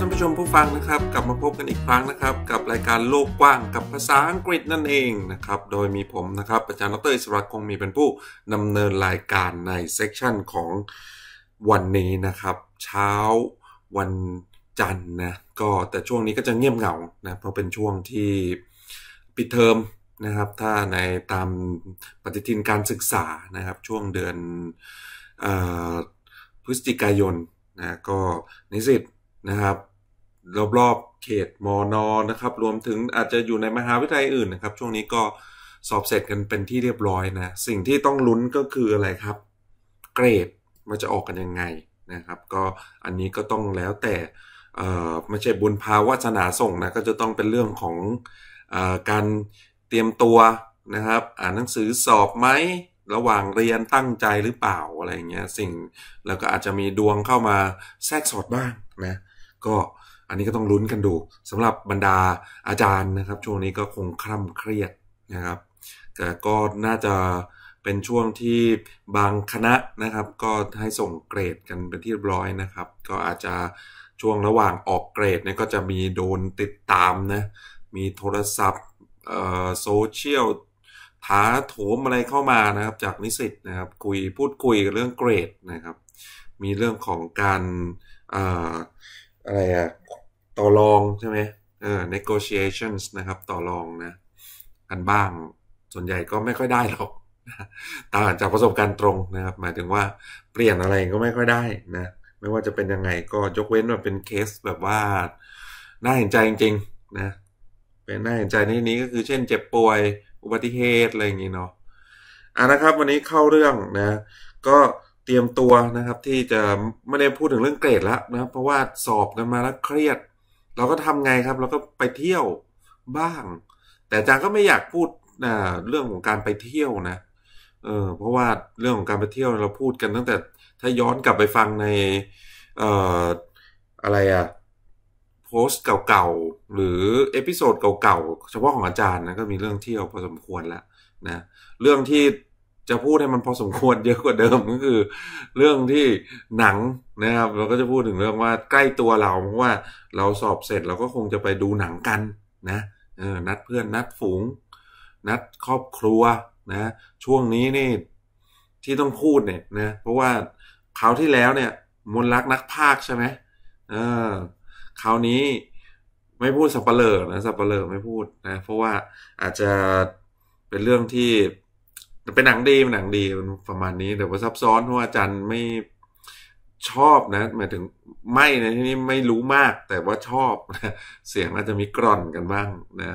ท่านผู้ชมผู้ฟังนะครับกลับมาพบกันอีกครั้งนะครับ กับรายการโลกกว้างกับภาษาอังกฤษนั่นเองนะครับ โดยมีผมนะครับอาจารย์ดรอิสระคงมีเป็นผู้ดำเนินรายการในเซกชันของวันนี้นะครับ เช้าวันจันทร์นะก็แต่ช่วงนี้ก็จะเงียบเหงานะเพราะเป็นช่วงที่ปิดเทอมนะครับ ถ้าในตามปฏิทินการศึกษานะครับช่วงเดือนอพฤศจิกายนนะก็นิสิตนะครับรอบๆเขตมอนอนะครับ รวมถึงอาจจะอยู่ในมหาวิทยาลัยอื่นนะครับ ช่วงนี้ก็สอบเสร็จกันเป็นที่เรียบร้อยนะ สิ่งที่ต้องลุ้นก็คืออะไรครับ เกรดมันจะออกกันยังไงนะครับ ก็อันนี้ก็ต้องแล้วแต่ไม่ใช่บุญภาวาสนาส่งนะก็จะต้องเป็นเรื่องของอการเตรียมตัวนะครับ อ่านหนังสือสอบไหมระหว่างเรียนตั้งใจหรือเปล่าอะไรเงี้ยสิ่งแล้วก็อาจจะมีดวงเข้ามาแทรกสอดบ้างนะก็อันนี้ก็ต้องลุ้นกันดูสำหรับบรรดาอาจารย์นะครับ ช่วงนี้ก็คงคร่ำเครียดนะครับ แต่ก็น่าจะเป็นช่วงที่บางคณะนะครับ ก็ให้ส่งเกรดกันเป็นที่เรียบร้อยนะครับ ก็อาจจะช่วงระหว่างออกเกรดเนี่ยก็จะมีโดนติดตามนะมีโทรศัพท์โซเชียลถาโถมอะไรเข้ามานะครับ จากนิสิตนะครับ คุยพูดคุยกันเรื่องเกรดนะครับ มีเรื่องของการอะไรอะต่อรองใช่ไหมเออ negotiations นะครับ ต่อรองนะกันบ้างส่วนใหญ่ก็ไม่ค่อยได้หรอกต่างจากประสบการณ์ตรงนะครับ หมายถึงว่าเปลี่ยนอะไรก็ไม่ค่อยได้ นะไม่ว่าจะเป็นยังไงก็ยกเว้นว่าเป็นเคสแบบว่าน่าเห็นใจจริง ๆ นะ เป็นน่าเห็นใจในนี้ก็คือเช่น เจ็บป่วยอุบัติเหตุอะไรอย่างนี้เนาะอ่ะนะครับ วันนี้เข้าเรื่องนะ ก็เตรียมตัวนะครับที่จะไม่ได้พูดถึงเรื่องเกรดแล้วนะเพราะว่าสอบกันมาแล้วเครียด เราก็ทำไงครับ เราก็ไปเที่ยวบ้าง แต่อาจารย์ก็ไม่อยากพูดนะเรื่องของการไปเที่ยวนะเออเพราะว่าเรื่องของการไปเที่ยวเราพูดกันตั้งแต่ถ้าย้อนกลับไปฟังในเอ่ออะไรอะโพสต์เก่าๆหรือเอพิโซดเก่าๆเฉพาะของอาจารย์นะก็มีเรื่องเที่ยวพอสมควรแล้วนะเรื่องที่จะพูดให้มันพอสมควรเยอะกว่าเดิมก็คือ เรื่องที่หนังนะครับเราก็จะพูดถึงเรื่องว่าใกล้ตัวเรา เพราะว่า เราสอบเสร็จเราก็คงจะไปดูหนังกัน นะออนัดเพื่อนนัดฝูง นัดครอบครัว นะ ช่วงนี้นี่ที่ต้องพูดเนี่ยนะเพราะว่าคราวที่แล้วเนี่ยมนรักนักภาคใช่ไหมเออคราวนี้ไม่พูดสับเปลอนะสับเปลอไม่พูดนะเพราะว่าอาจจะเป็นเรื่องที่แต่เป็นหนังดีเป็นหนังดีประมาณนี้ แต่ว่าซับซ้อนเพราะอาจารย์ไม่ชอบนะหมายถึงไม่นะที่นี่ไม่รู้มาก แต่ว่าชอบนะเสียงอาจจะมีกร่อนกันบ้างนะ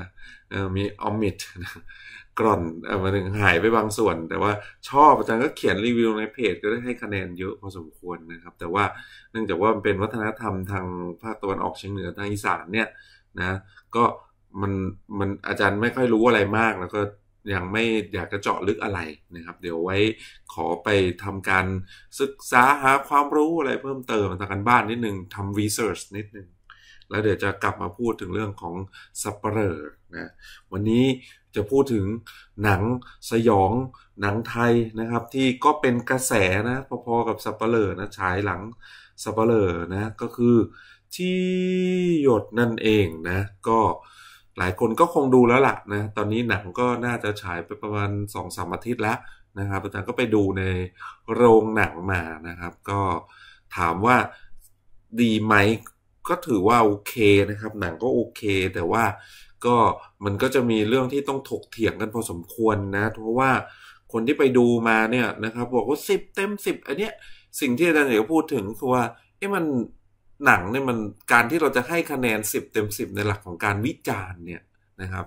มีออมิดกร่อนมาถึงหายไปบางส่วน แต่ว่าชอบอาจารย์ก็เขียนรีวิวในเพจ ก็ได้ให้คะแนนเยอะพอสมควรนะครับ แต่ว่าเนื่องจากว่ามันเป็นวัฒนธรรมทางภาคตะวันออกเฉียงเหนือทางอีสานเนี่ยนะก็มันมันอาจารย์ไม่ค่อยรู้อะไรมากแล้วก็ยังไม่อยากจะเจาะลึกอะไรนะครับ เดี๋ยวไว้ขอไปทำการศึกษาหาความรู้อะไรเพิ่มเติมทางการบ้านนิดนึงทำรีเสิร์ชนิดนึง แล้วเดี๋ยวจะกลับมาพูดถึงเรื่องของสัปเหร่อนะวันนี้จะพูดถึงหนังสยองหนังไทยนะครับ ที่ก็เป็นกระแสนะพอๆกับสัปเหร่อนะฉายหลังสัปเหร่อนะก็คือที่หยดนั่นเองนะ ก็หลายคนก็คงดูแล้วล่ะนะ ตอนนี้หนังก็น่าจะฉายไปประมาณสองสามอาทิตย์แล้วนะครับอาจารย์ก็ไปดูในโรงหนังมานะครับ ก็ถามว่าดีไหมก็ถือว่าโอเคนะครับ หนังก็โอเค แต่ว่าก็มันก็จะมีเรื่องที่ต้องถกเถียงกันพอสมควรนะ เพราะว่าคนที่ไปดูมาเนี่ยนะครับบอกว่าสิบเต็มสิบอันเนี้ยสิ่งที่อาจารย์เอกพูดถึง คือว่าเอ๊ะมันหนังเนี่ยมันการที่เราจะให้คะแนนสิบเต็มสิบในหลักของการวิจารณ์เนี่ยนะครับ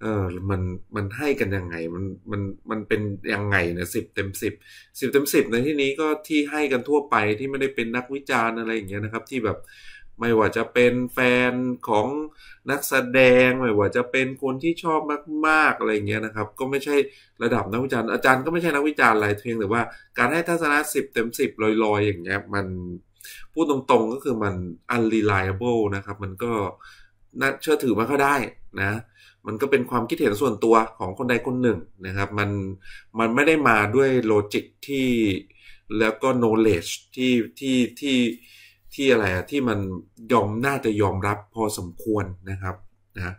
เออมันมันให้กันยังไงมันมันมันเป็นยังไงเนี่ยสิบเต็มสิบสิบเต็มสิบในที่นี้ก็ที่ให้กันทั่วไปที่ไม่ได้เป็นนักวิจารณ์อะไรอย่างเงี้ยนะครับ ที่แบบไม่ว่าจะเป็นแฟนของนักแสดงไม่ว่าจะเป็นคนที่ชอบมาก ๆอะไรเงี้ยนะครับ ก็ไม่ใช่ระดับนักวิจารณ์อาจารย์ก็ไม่ใช่นักวิจารณ์อะไรเพียง แต่ว่าการให้ทัศนะสิบเต็มสิบลอยๆอย่างเงี้ยมันพูดตรงๆก็คือมัน unreliable นะครับ มันก็ น่าเชื่อถือไม่ค่อยได้นะ มันก็เป็นความคิดเห็นส่วนตัวของคนใดคนหนึ่งนะครับ มันมันไม่ได้มาด้วยโลจิกที่แล้วก็ knowledge ที่ที่ที่ที่อะไรที่มันยอมน่าจะยอมรับพอสมควรนะครับนะ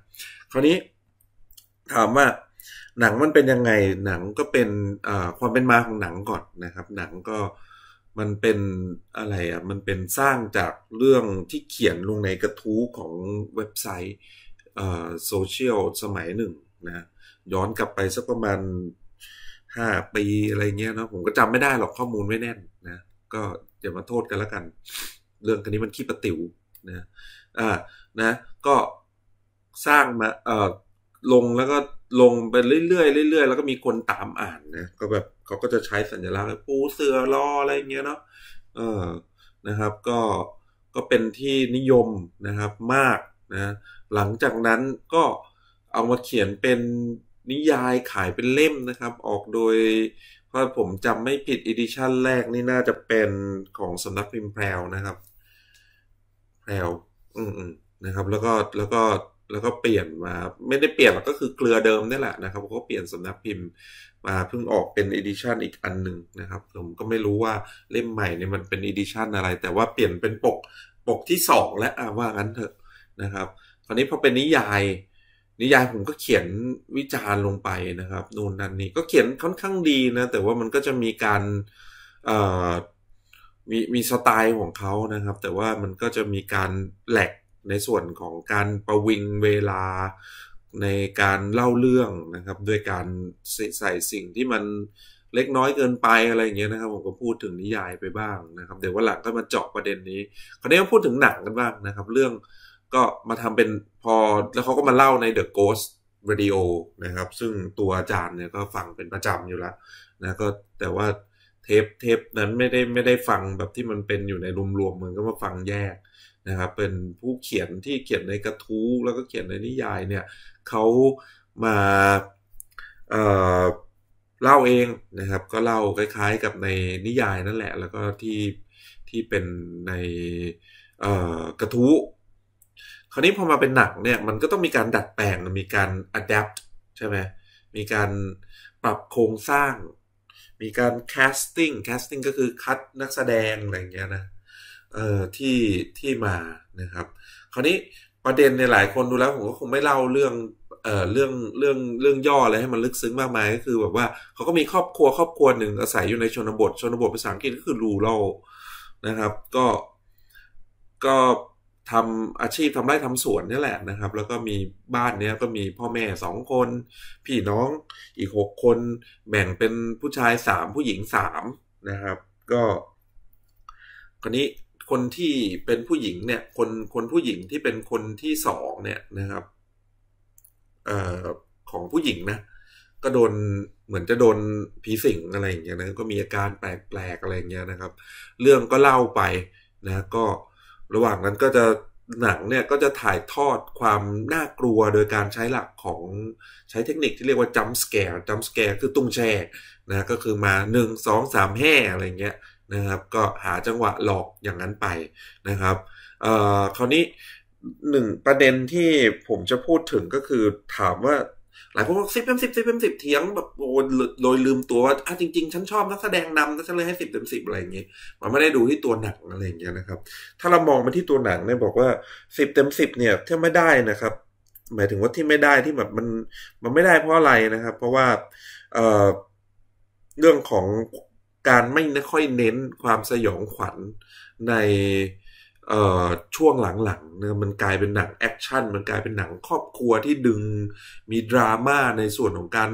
คราวนี้ ถามว่าหนังมันเป็นยังไงหนังก็เป็นความเป็นมาของหนังก่อนนะครับ หนังก็มันเป็นอะไรอ่ะ มันเป็นสร้างจากเรื่องที่เขียนลงในกระทู้ของเว็บไซต์โซเชียลสมัยหนึ่งนะ ย้อนกลับไปสักประมาณห้าปีอะไรเงี้ยนะผมก็จำไม่ได้หรอกข้อมูลไม่แน่นนะก็อย่ามาโทษกันแล้วกัน เรื่องคันนี้มันขี้ประติ๋วนะ อ่า นะ ก็สร้างมาเอ่อลงแล้วก็ลงไปเรื่อยๆเรื่อย ๆ แล้วก็มีคนตามอ่านนะก็แบบเขาก็จะใช้สัญลักษณ์ปูเสือรออะไรเงี้ยเนาะเออนะครับก็ก็เป็นที่นิยมนะครับมากนะหลังจากนั้นก็เอามาเขียนเป็นนิยายขายเป็นเล่มนะครับ ออกโดยถ้าผมจำไม่ผิดอีดิชั่นแรกนี่น่าจะเป็นของสำนักพิมพ์แพรวนะครับ แพรว อืมอืมนะครับ แล้วก็แล้วก็แล้วก็เปลี่ยนมาไม่ได้เปลี่ยนหรอกก็คือเกลือเดิมนี่แหละนะครับเขาเปลี่ยนสำนักพิมพ์มาเพิ่งออกเป็นอีดิชันอีกอันหนึ่งนะครับผมก็ไม่รู้ว่าเล่มใหม่เนี่ยมันเป็นอีดิชันอะไรแต่ว่าเปลี่ยนเป็นปกปกที่สองและวว่างั้นเถอะนะครับคราวนี้พอเป็นนิยาย นิยายผมก็เขียนวิจารณ์ลงไปนะครับ นู่นนั่นนี่ก็เขียนค่อนข้างดีนะแต่ว่ามันก็จะมีการมีมีสไตล์ของเขานะครับ แต่ว่ามันก็จะมีการแหลกในส่วนของการประวิงเวลาในการเล่าเรื่องนะครับ ด้วยการใส่สิ่งที่มันเล็กน้อยเกินไปอะไรอย่างเงี้ยนะครับผมก็พูดถึงนิยายไปบ้างนะครับเดี๋ยววันหลังก็มาเจาะประเด็นนี้คราวนี้มาพูดถึงหนังกันบ้างนะครับ เรื่องก็มาทำเป็นพอแล้วเขาก็มาเล่าใน The Ghost ิดีโอนะครับ ซึ่งตัวอาจารย์เนี่ยก็ฟังเป็นประจำอยู่แล้วนะก็แต่ว่าเทปเทป นั้นไม่ได้ไม่ได้ฟังแบบที่มันเป็นอยู่ในรวมๆมือนก็มาฟังแยกนะครับเป็นผู้เขียนที่เขียนในกระทู้แล้วก็เขียนในนิยายเนี่ยเขามาเอ่อเล่าเองนะครับก็เล่าคล้าย ๆกับในนิยายนั่นแหละ แล้วก็ที่ที่เป็นในกระทู้คราวนี้พอมาเป็นหนักเนี่ยมันก็ต้องมีการดัดแปลงมีการอัดแอปใช่ไหมมีการปรับโครงสร้าง มีการแคสติ้งแคสติ้งก็คือคัดนักแสดงอะไรเงี้ยนะเอ่อที่ที่มานะครับ คราวนี้ประเด็นในหลายคนดูแล้ว ผมก็คงไม่เล่า เรื่องเอ่อเรื่องเรื่องเรื่องย่ออะไรให้มันลึกซึ้งมากมาย ก็คือแบบว่าเขาก็มีครอบครัวครอบครัวหนึ่งอาศัยอยู่ในชนบท ชนบทภาษาอังกฤษก็คือรูเรานะครับ ก็ ก็ทำอาชีพทำไร่ทำสวนนี่แหละนะครับ แล้วก็มีบ้านเนี้ยก็มีพ่อแม่สองคน พี่น้องอีกหกคน แบ่งเป็นผู้ชายสามผู้หญิงสามนะครับก็คนนี้คนที่เป็นผู้หญิงเนี่ยคนคนผู้หญิงที่เป็นคนที่สองเนี่ยนะครับเอ่อของผู้หญิงนะก็โดนเหมือนจะโดนผีสิงอะไรอย่างเงี้ยนะก็มีอาการแปลกๆอะไรอย่างเงี้ยนะครับ เรื่องก็เล่าไปนะก็ระหว่างนั้นก็จะหนังเนี่ยก็จะถ่ายทอดความน่ากลัวโดยการใช้หลักของใช้เทคนิคที่เรียกว่าจัมสแกร์จัมสแกร์คือตุ้งแช่นะก็คือมาหนึ่งสองสามแห่อะไรเงี้ยนะครับก็หาจังหวะหลอกอย่างนั้นไปนะครับเอ่อคราวนี้หนึ่งประเด็นที่ผมจะพูดถึงก็คือ ถามว่า หลายคนบอกสิบเต็มสิบสิบเต็มสิบเถียงแบบโดยลืมตัวว่าอ่ะจริงๆฉันชอบนักแสดงนำนะฉันเลยให้สิบเต็มสิบอะไรอย่างเงี้ยมันไม่ได้ดูที่ตัวหนังอะไรอย่างเงี้ยนะครับ ถ้าเรามองมาที่ตัวหนังเนี่ยบอกว่าสิบเต็มสิบเนี่ยถ้าไม่ได้นะครับ หมายถึงว่าที่ไม่ได้ที่แบบมันมันไม่ได้เพราะอะไรนะครับ เพราะว่าเอ่อเรื่องของการไม่ค่อยเน้นความสยองขวัญในช่วงหลังๆนยมันกลายเป็นหนังแอคชั่นมันกลายเป็นหนังครอบครัวที่ดึงมีดราม่าในส่วนของการ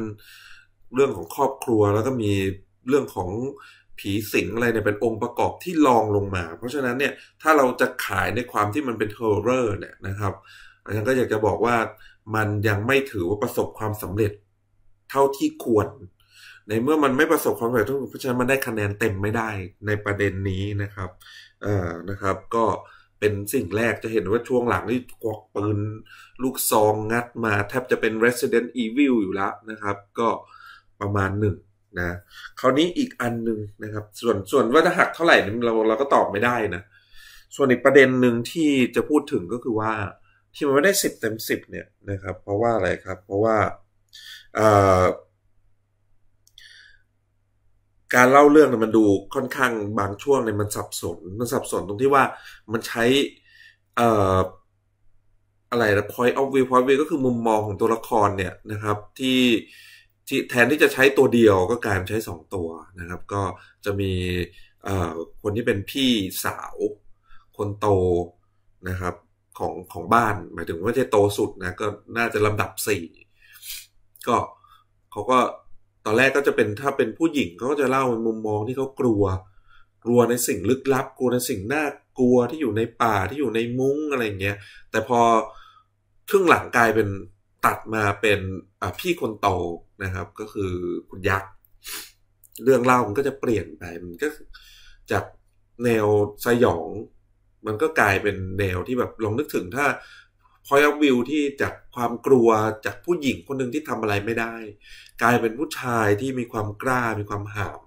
เรื่องของครอบครัวแล้วก็มีเรื่องของผีสิงอะไรเนี่ยเป็นองค์ประกอบที่รองลงมา เพราะฉะนั้นเนี่ยถ้าเราจะขายในความที่มันเป็นเทอร์เรอร์เนี่ยนะครับอาจารย์ก็อยากจะบอกว่ามันยังไม่ถือว่าประสบความสำเร็จเท่าที่ควรในเมื่อมันไม่ประสบความสำเร็จเพราะฉะนั้นมันได้คะแนนเต็มไม่ได้ในประเด็นนี้นะครับเอ่อนะครับ ก็เป็นสิ่งแรกจะเห็นว่าช่วงหลังนี่ควักปืน ลูกซองงัดมาแทบจะเป็น Resident Evil อยู่แล้วนะครับ ก็ประมาณหนึ่งนะ คราวนี้อีกอันหนึ่งนะครับ ส่วนส่วนว่าจะหักเท่าไหร่เราเราก็ตอบไม่ได้นะ ส่วนอีกประเด็นหนึ่งที่จะพูดถึงก็คือว่าที่มันไม่ได้สิบเต็มสิบเนี่ยนะครับ เพราะว่าอะไรครับ เพราะว่า เอ่อการเล่าเรื่องเนี่ยมันดูค่อนข้างบางช่วงเนี่ยมันสับสนมันสับสนตรงที่ว่ามันใช้อออะไรนะ point of view point of view ก็คือมุมมองของตัวละครเนี่ยนะครับ ที่ที่แทนที่จะใช้ตัวเดียวก็กลายเป็นใช้สองตัวนะครับ ก็จะมีคนที่เป็นพี่สาว คนโตนะครับของของบ้าน หมายถึงไม่ใช่โตสุดนะก็น่าจะลำดับสี่ก็เขาก็อนแรก ก็จะเป็นถ้าเป็นผู้หญิงเขาก็จะเล่านมุมมองที่เขากลัว กลัวในสิ่งลึกลับ กลัวในสิ่งน่ากลัวที่อยู่ในป่าที่อยู่ในมุ้ง อะไรเงี้ย แต่พอครึ่งหลังกลายเป็นตัดมาเป็นพี่คนโตนะครับ ก็คือคุณยักษ์เรื่องเล่ามันก็จะเปลี่ยนไปมันก็จากแนวสยอง มันก็กลายเป็นแนวที่แบบลองนึกถึงถ้าพอยวิวที่จากความกลัวจากผู้หญิงคนหนึ่งที่ทำอะไรไม่ได้ กลายเป็นผู้ชายที่มีความกล้ามีความหาม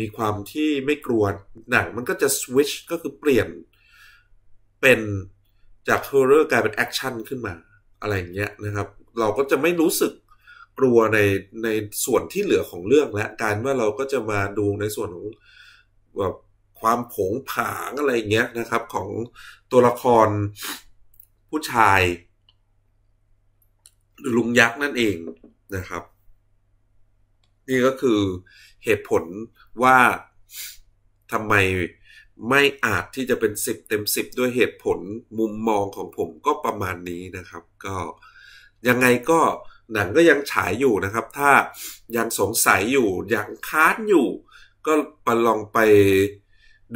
มีความที่ไม่กลัวหนังมันก็จะสวิชก็คือเปลี่ยนเป็นจากฮอร์เรอร์กลายเป็นแอคชั่นขึ้นมาอะไรอย่างเงี้ยนะครับ เราก็จะไม่รู้สึกกลัวในในส่วนที่เหลือของเรื่องและ การว่าเราก็จะมาดูในส่วนของแบบความผงผางอะไรเงี้ยนะครับของตัวละครผู้ชายลุงยักษ์นั่นเองนะครับ นี่ก็คือเหตุผลว่าทำไมไม่อาจที่จะเป็นสิบเต็มสิบด้วยเหตุผลมุมมองของผมก็ประมาณนี้นะครับ ก็ยังไงก็หนังก็ยังฉายอยู่นะครับ ถ้ายังสงสัยอยู่ยังค้านอยู่ ก็ปลองไป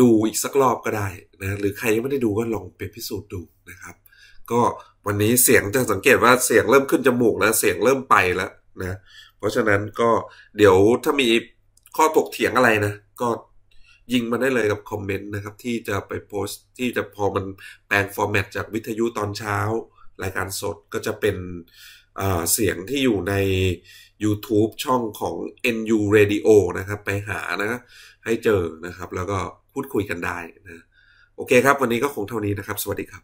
ดูอีกสักรอบก็ได้นะหรือใครยังไม่ได้ดูก็ลองไปพิสูจน์ดูนะครับก็วันนี้เสียงจะสังเกตว่าเสียงเริ่มขึ้นจมูกแล้วเสียงเริ่มไปแล้วนะเพราะฉะนั้นก็เดี๋ยวถ้ามีข้อตกเถียงอะไรนะ ก็ยิงมาได้เลยกับคอมเมนต์นะครับ ที่จะไปโพสต์ ที่จะพอมันแปลงฟอร์แมตจากวิทยุตอนเช้า รายการสดก็จะเป็นเสียงที่อยู่ใน YouTube ช่องของ NU Radio นะครับ ไปหานะให้เจอนะครับ แล้วก็พูดคุยกันได้นะโอเคครับ วันนี้ก็คงเท่านี้นะครับ สวัสดีครับ